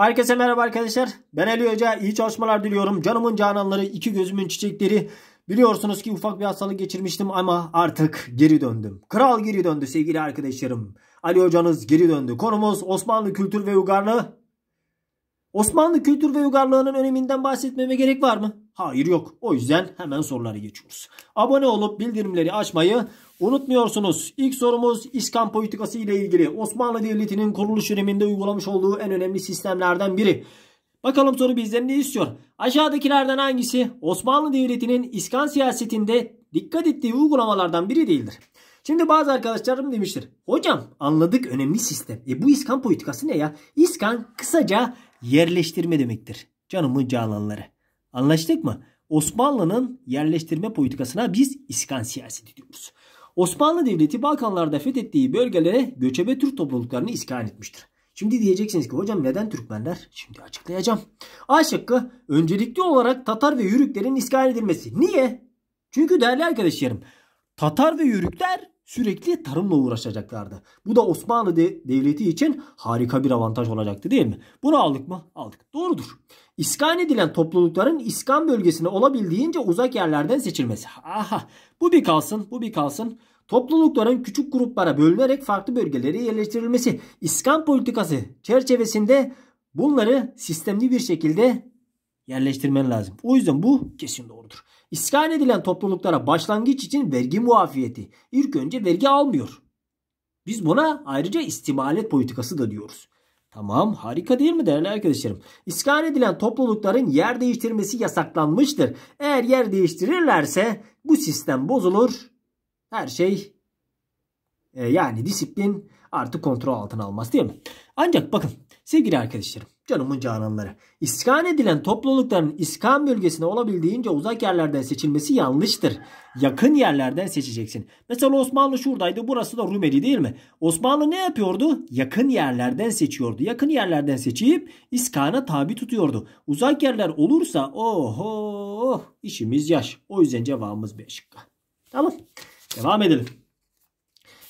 Herkese merhaba arkadaşlar. Ben Ali Hoca. İyi çalışmalar diliyorum. Canımın cananları, iki gözümün çiçekleri. Biliyorsunuz ki ufak bir hastalık geçirmiştim ama artık geri döndüm. Kral geri döndü sevgili arkadaşlarım. Ali Hocanız geri döndü. Konumuz Osmanlı kültür ve uygarlığı. Osmanlı kültür ve uygarlığının öneminden bahsetmeme gerek var mı? Hayır yok. O yüzden hemen soruları geçiyoruz. Abone olup bildirimleri açmayı Unutmuyorsunuz ilk sorumuz İskan politikası ile ilgili Osmanlı Devleti'nin kuruluş döneminde uygulamış olduğu en önemli sistemlerden biri. Bakalım soru bizden ne istiyor? Aşağıdakilerden hangisi Osmanlı Devleti'nin İskan siyasetinde dikkat ettiği uygulamalardan biri değildir? Şimdi bazı arkadaşlarım demiştir. Hocam anladık önemli sistem. E bu İskan politikası ne ya? İskan kısaca yerleştirme demektir. Canımın cananları. Anlaştık mı? Osmanlı'nın yerleştirme politikasına biz iskan siyaseti diyoruz. Osmanlı Devleti Balkanlarda fethettiği bölgelere göçebe Türk topluluklarını iskan etmiştir. Şimdi diyeceksiniz ki hocam neden Türkmenler? Şimdi açıklayacağım. A şıkkı öncelikli olarak Tatar ve Yörüklerin iskan edilmesi. Niye? Çünkü değerli arkadaşlarım Tatar ve Yörükler sürekli tarımla uğraşacaklardı. Bu da Osmanlı Devleti için harika bir avantaj olacaktı değil mi? Bunu aldık mı? Aldık. Doğrudur. İskan edilen toplulukların iskan bölgesine olabildiğince uzak yerlerden seçilmesi. Aha bu bir kalsın bu bir kalsın. Toplulukların küçük gruplara bölünerek farklı bölgelere yerleştirilmesi. İskan politikası çerçevesinde bunları sistemli bir şekilde yerleştirmen lazım. O yüzden bu kesin doğrudur. İskan edilen topluluklara başlangıç için vergi muafiyeti. İlk önce vergi almıyor. Biz buna ayrıca istimalet politikası da diyoruz. Tamam harika değil mi değerli arkadaşlarım? İskan edilen toplulukların yer değiştirmesi yasaklanmıştır. Eğer yer değiştirirlerse bu sistem bozulur. Her şey e, yani disiplin artık kontrol altına almaz değil mi? Ancak bakın sevgili arkadaşlarım Canımın cananları. İskan edilen toplulukların iskan bölgesine olabildiğince uzak yerlerden seçilmesi yanlıştır. Yakın yerlerden seçeceksin. Mesela Osmanlı şuradaydı burası da Rumeli değil mi? Osmanlı ne yapıyordu? Yakın yerlerden seçiyordu. Yakın yerlerden seçip iskana tabi tutuyordu. Uzak yerler olursa oho işimiz yaş. O yüzden cevabımız B şıkkı. Tamam. Devam edelim.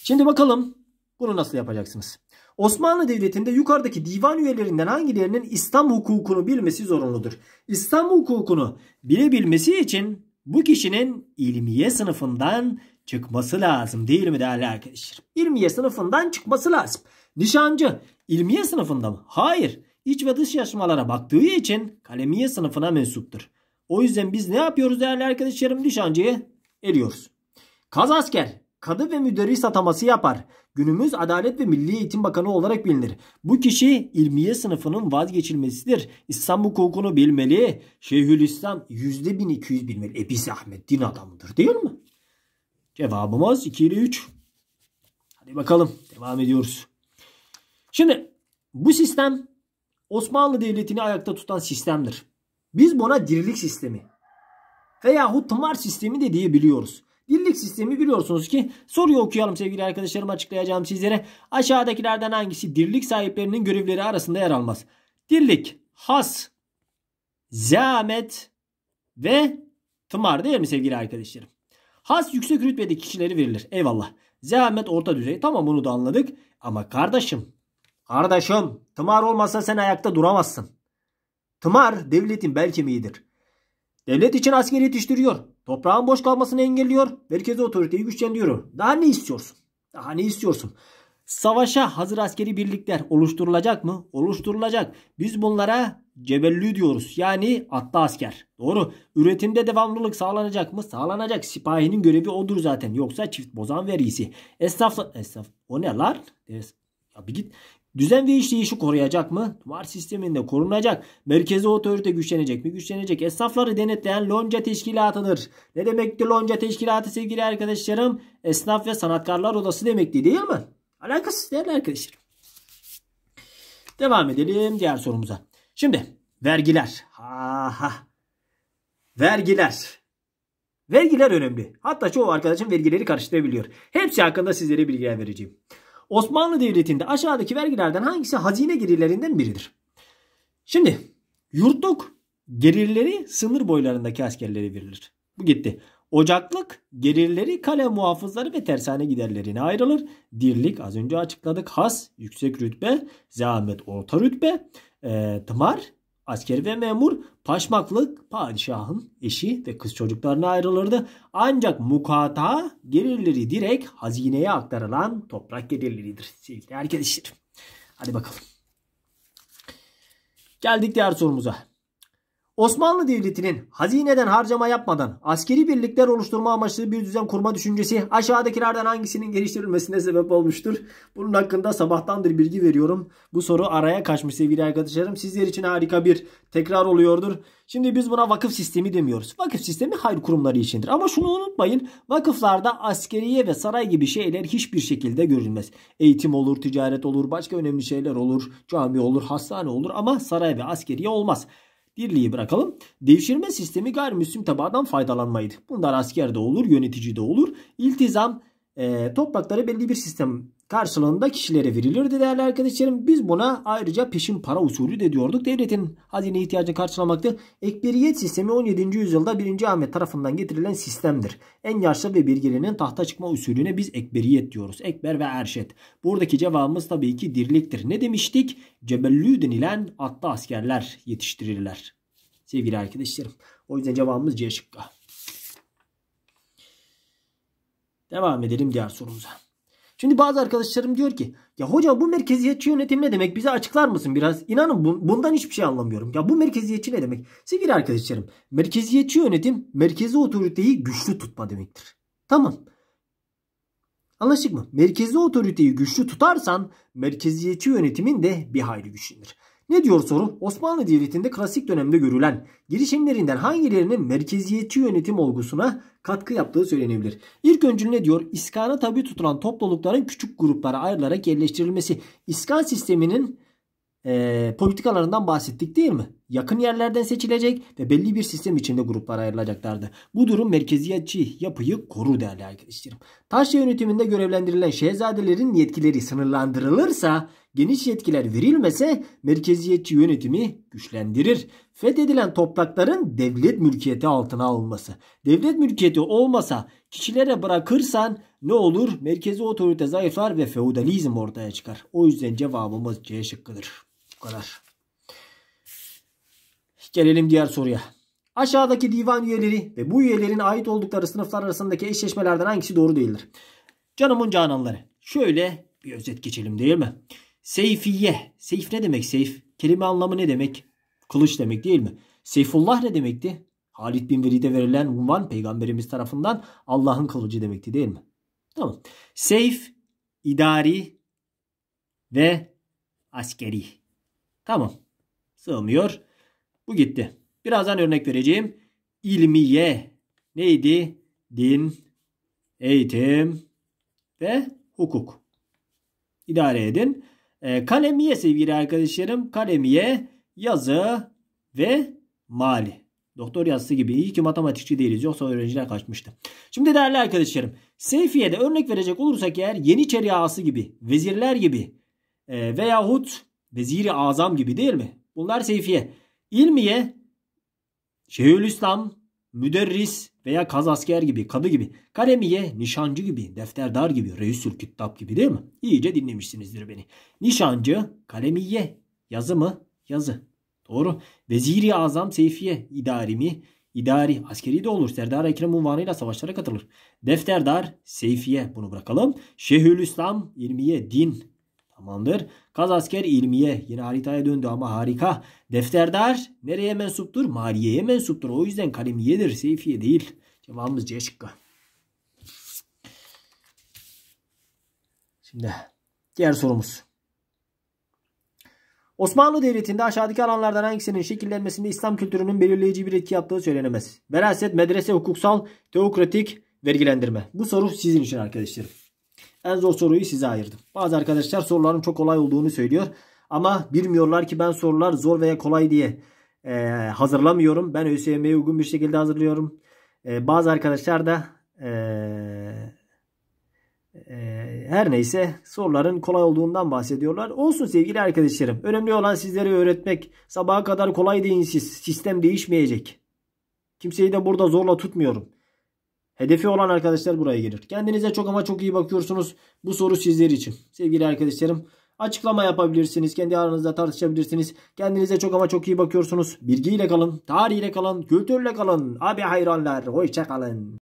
Şimdi bakalım bunu nasıl yapacaksınız? Osmanlı Devleti'nde yukarıdaki divan üyelerinden hangilerinin İslam hukukunu bilmesi zorunludur? İslam hukukunu bilebilmesi için bu kişinin ilmiye sınıfından çıkması lazım değil mi değerli arkadaşlar? İlmiye sınıfından çıkması lazım. Nişancı ilmiye sınıfında mı? Hayır. İç ve dış yarışmalara baktığı için kalemiye sınıfına mensuptur. O yüzden biz ne yapıyoruz değerli arkadaşlarım? Nişancıyı eliyoruz. Kaz asker kadı ve müderris ataması yapar. Günümüz Adalet ve Milli Eğitim Bakanı olarak bilinir. Bu kişi ilmiye sınıfının vazgeçilmesidir. İslam hukukunu bilmeli. Şeyhülislam %1200 bilmeli. E biz Ahmet din adamıdır değil mi? Cevabımız 2 ile 3. Hadi bakalım devam ediyoruz. Şimdi bu sistem Osmanlı Devleti'ni ayakta tutan sistemdir. Biz buna dirilik sistemi veya tımar sistemi de diyebiliyoruz. Dillik sistemi biliyorsunuz ki soruyu okuyalım sevgili arkadaşlarım açıklayacağım sizlere. Aşağıdakilerden hangisi dirlik sahiplerinin görevleri arasında yer almaz? Dirlik, has, zahmet ve tımar değil mi sevgili arkadaşlarım? Has yüksek rütbedeki kişileri verilir. Eyvallah. Zahmet orta düzey. Tamam bunu da anladık. Ama kardeşim, kardeşim tımar olmasa sen ayakta duramazsın. Tımar devletin bel kemiğidir. Devlet için asker yetiştiriyor. Toprağın boş kalmasını engelliyor. Merkezi otoriteyi güçlendiriyor. Daha ne istiyorsun? Daha ne istiyorsun? Savaşa hazır askeri birlikler oluşturulacak mı? Oluşturulacak. Biz bunlara cebellü diyoruz. Yani atlı asker. Doğru. Üretimde devamlılık sağlanacak mı? Sağlanacak. Sipahinin görevi odur zaten. Yoksa çift bozan verisi. Esnaf... Esnaf... O ne lan? Evet. Ya bir git. Düzen ve işleyişi koruyacak mı? Var sisteminde korunacak. Merkezi otorite güçlenecek mi? Güçlenecek. Esnafları denetleyen lonca teşkilatıdır. Ne demekti lonca teşkilatı sevgili arkadaşlarım? Esnaf ve sanatkarlar odası demekti değil mi? Alakasız değerli arkadaşlar. Devam edelim diğer sorumuza. Şimdi vergiler. Aha. Vergiler. Vergiler önemli. Hatta çoğu arkadaşım vergileri karıştırabiliyor. Hepsi hakkında sizlere bilgiler vereceğim. Osmanlı Devleti'nde aşağıdaki vergilerden hangisi hazine gelirlerinden biridir? Şimdi yurtluk gelirleri sınır boylarındaki askerlere verilir. Bu gitti. Ocaklık gelirleri kale muhafızları ve tersane giderlerine ayrılır. Dirlik az önce açıkladık. Has yüksek rütbe, zahmet orta rütbe, e, tımar Askeri ve memur paşmaklık padişahın eşi ve kız çocuklarına ayrılırdı. Ancak mukata gelirleri direkt hazineye aktarılan toprak gelirleridir sevgili arkadaşlar. Hadi bakalım. Geldik diğer sorumuza. Osmanlı Devleti'nin hazineden harcama yapmadan askeri birlikler oluşturma amaçlı bir düzen kurma düşüncesi aşağıdakilerden hangisinin geliştirilmesine sebep olmuştur? Bunun hakkında sabahtandır bilgi veriyorum. Bu soru araya kaçmış sevgili arkadaşlarım. Sizler için harika bir tekrar oluyordur. Şimdi biz buna vakıf sistemi demiyoruz. Vakıf sistemi hayır kurumları içindir. Ama şunu unutmayın. Vakıflarda askeriye ve saray gibi şeyler hiçbir şekilde görülmez. Eğitim olur, ticaret olur, başka önemli şeyler olur, cami olur, hastane olur ama saray ve askeriye olmaz birliği bırakalım. Devşirme sistemi gayrimüslim tabaadan faydalanmaydı. Bunlar asker de olur, yönetici de olur. İltizam e, ee, toprakları belli bir sistem karşılığında kişilere verilirdi değerli arkadaşlarım. Biz buna ayrıca peşin para usulü de diyorduk. Devletin hazine ihtiyacını karşılamaktı. Ekberiyet sistemi 17. yüzyılda 1. Ahmet tarafından getirilen sistemdir. En yaşlı ve bilgilinin tahta çıkma usulüne biz ekberiyet diyoruz. Ekber ve Erşet. Buradaki cevabımız tabii ki dirliktir. Ne demiştik? Cebellü denilen atlı askerler yetiştirirler. Sevgili arkadaşlarım. O yüzden cevabımız C şıkkı. Devam edelim diğer sorumuza. Şimdi bazı arkadaşlarım diyor ki ya hocam bu merkeziyetçi yönetim ne demek bize açıklar mısın biraz? İnanın bundan hiçbir şey anlamıyorum. Ya bu merkeziyetçi ne demek? Sevgili arkadaşlarım merkeziyetçi yönetim merkezi otoriteyi güçlü tutma demektir. Tamam. Anlaştık mı? Merkezi otoriteyi güçlü tutarsan merkeziyetçi yönetimin de bir hayli güçlenir. Ne diyor soru? Osmanlı Devleti'nde klasik dönemde görülen girişimlerinden hangilerinin merkeziyetçi yönetim olgusuna katkı yaptığı söylenebilir. İlk öncül ne diyor? İskana tabi tutulan toplulukların küçük gruplara ayrılarak yerleştirilmesi. İskan sisteminin e, politikalarından bahsettik değil mi? Yakın yerlerden seçilecek ve belli bir sistem içinde gruplara ayrılacaklardı. Bu durum merkeziyetçi yapıyı koru değerli arkadaşlarım. Taşra yönetiminde görevlendirilen şehzadelerin yetkileri sınırlandırılırsa geniş yetkiler verilmese merkeziyetçi yönetimi güçlendirir. Fethedilen toprakların devlet mülkiyeti altına alınması. Devlet mülkiyeti olmasa kişilere bırakırsan ne olur? Merkezi otorite zayıflar ve feodalizm ortaya çıkar. O yüzden cevabımız C şıkkıdır. Bu kadar. Gelelim diğer soruya. Aşağıdaki divan üyeleri ve bu üyelerin ait oldukları sınıflar arasındaki eşleşmelerden hangisi doğru değildir? Canımın cananları. Şöyle bir özet geçelim değil mi? Seyfiye. Seyf ne demek seyf? Kelime anlamı ne demek? Kılıç demek değil mi? Seyfullah ne demekti? Halid bin Velid'e verilen unvan peygamberimiz tarafından Allah'ın kılıcı demekti değil mi? Tamam. Seyf, idari ve askeri. Tamam. Sığmıyor. Bu gitti. Birazdan örnek vereceğim. İlmiye neydi? Din, eğitim ve hukuk. İdare edin. Ee, kalemiye sevgili arkadaşlarım. Kalemiye yazı ve mali. Doktor yazısı gibi. İyi ki matematikçi değiliz. Yoksa öğrenciler kaçmıştı. Şimdi değerli arkadaşlarım. Seyfiye'de örnek verecek olursak eğer Yeniçeri ağası gibi, vezirler gibi e, veyahut veziri azam gibi değil mi? Bunlar Seyfiye. İlmiye Şeyhülislam müderris veya kazasker gibi, kadı gibi, kalemiye, nişancı gibi, defterdar gibi, reisül kitap gibi değil mi? İyice dinlemişsinizdir beni. Nişancı, kalemiye, yazı mı? Yazı. Doğru. Veziri Azam Seyfiye, idari mi? İdari, askeri de olur. Serdar Ekrem unvanıyla savaşlara katılır. Defterdar, Seyfiye bunu bırakalım. Şehül İslam, ilmiye, din, Tamamdır. Kaz asker ilmiye. Yine haritaya döndü ama harika. Defterdar nereye mensuptur? Maliyeye mensuptur. O yüzden kalemiyedir. Seyfiye değil. Cevabımız C şıkkı. Şimdi diğer sorumuz. Osmanlı Devleti'nde aşağıdaki alanlardan hangisinin şekillenmesinde İslam kültürünün belirleyici bir etki yaptığı söylenemez. Veraset, medrese, hukuksal, teokratik, vergilendirme. Bu soru sizin için arkadaşlarım. En zor soruyu size ayırdım. Bazı arkadaşlar soruların çok kolay olduğunu söylüyor. Ama bilmiyorlar ki ben sorular zor veya kolay diye e, hazırlamıyorum. Ben ÖSYM'ye uygun bir şekilde hazırlıyorum. E, bazı arkadaşlar da e, e, her neyse soruların kolay olduğundan bahsediyorlar. Olsun sevgili arkadaşlarım. Önemli olan sizleri öğretmek. Sabaha kadar kolay deyin siz. Sistem değişmeyecek. Kimseyi de burada zorla tutmuyorum. Hedefi olan arkadaşlar buraya gelir. Kendinize çok ama çok iyi bakıyorsunuz. Bu soru sizler için. Sevgili arkadaşlarım açıklama yapabilirsiniz. Kendi aranızda tartışabilirsiniz. Kendinize çok ama çok iyi bakıyorsunuz. Bilgiyle kalın, tarihiyle kalın, kültürle kalın. Abi hayranlar, hoşça kalın.